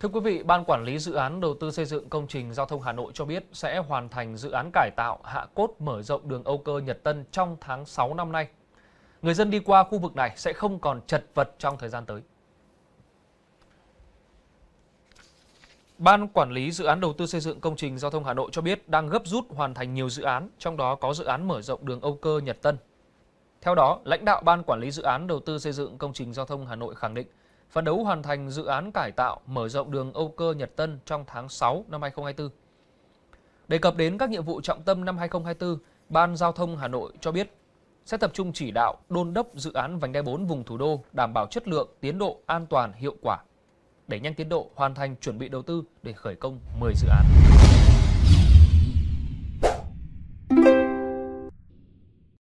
Thưa quý vị, Ban Quản lý Dự án Đầu tư xây dựng công trình giao thông Hà Nội cho biết sẽ hoàn thành dự án cải tạo hạ cốt mở rộng đường Âu Cơ Nhật Tân trong tháng 6 năm nay. Người dân đi qua khu vực này sẽ không còn chật vật trong thời gian tới. Ban Quản lý Dự án Đầu tư xây dựng công trình giao thông Hà Nội cho biết đang gấp rút hoàn thành nhiều dự án, trong đó có dự án mở rộng đường Âu Cơ Nhật Tân. Theo đó, lãnh đạo Ban Quản lý Dự án Đầu tư xây dựng công trình giao thông Hà Nội khẳng định phấn đấu hoàn thành dự án cải tạo mở rộng đường Âu Cơ Nhật Tân trong tháng 6 năm 2024. Đề cập đến các nhiệm vụ trọng tâm năm 2024, Ban Giao thông Hà Nội cho biết sẽ tập trung chỉ đạo đôn đốc dự án vành đai 4 vùng thủ đô đảm bảo chất lượng, tiến độ, an toàn, hiệu quả, để nhanh tiến độ hoàn thành chuẩn bị đầu tư để khởi công 10 dự án.